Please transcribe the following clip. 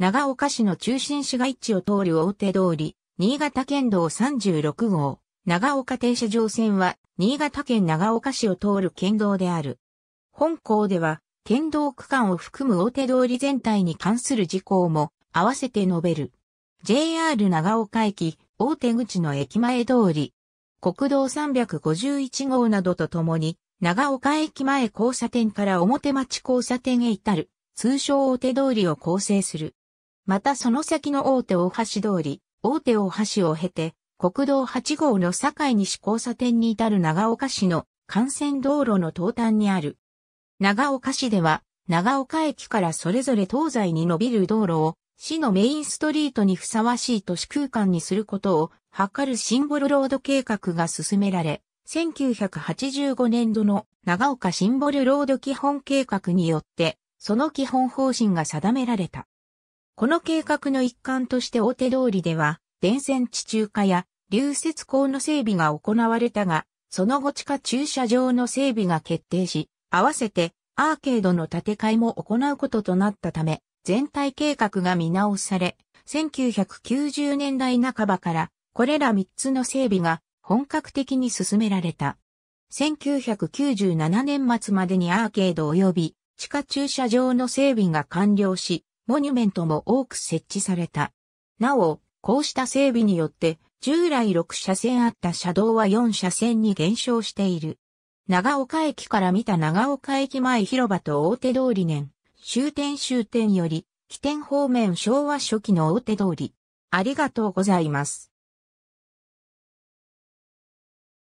長岡市の中心市街地を通る大手通り、新潟県道36号、長岡停車場線は、新潟県長岡市を通る県道である。本校では、県道区間を含む大手通り全体に関する事項も、合わせて述べる。JR 長岡駅、大手口の駅前通り、国道351号などとともに、長岡駅前交差点から表町交差点へ至る、通称大手通りを構成する。またその先の大手大橋通り、大手大橋を経て、国道8号の境西交差点に至る長岡市の幹線道路の東端にある。長岡市では、長岡駅からそれぞれ東西に伸びる道路を、市のメインストリートにふさわしい都市空間にすることを図るシンボルロード計画が進められ、1985年度の長岡シンボルロード基本計画によって、その基本方針が定められた。この計画の一環として大手通りでは、電線地中化や流雪工の整備が行われたが、その後地下駐車場の整備が決定し、合わせてアーケードの建て替えも行うこととなったため、全体計画が見直され、1990年代半ばからこれら3つの整備が本格的に進められた。1997年末までにアーケード及び地下駐車場の整備が完了し、モニュメントも多く設置された。なお、こうした整備によって、従来6車線あった車道は4車線に減少している。長岡駅から見た長岡駅前広場と大手通り年、終点終点より、起点方面昭和初期の大手通り。ありがとうございます。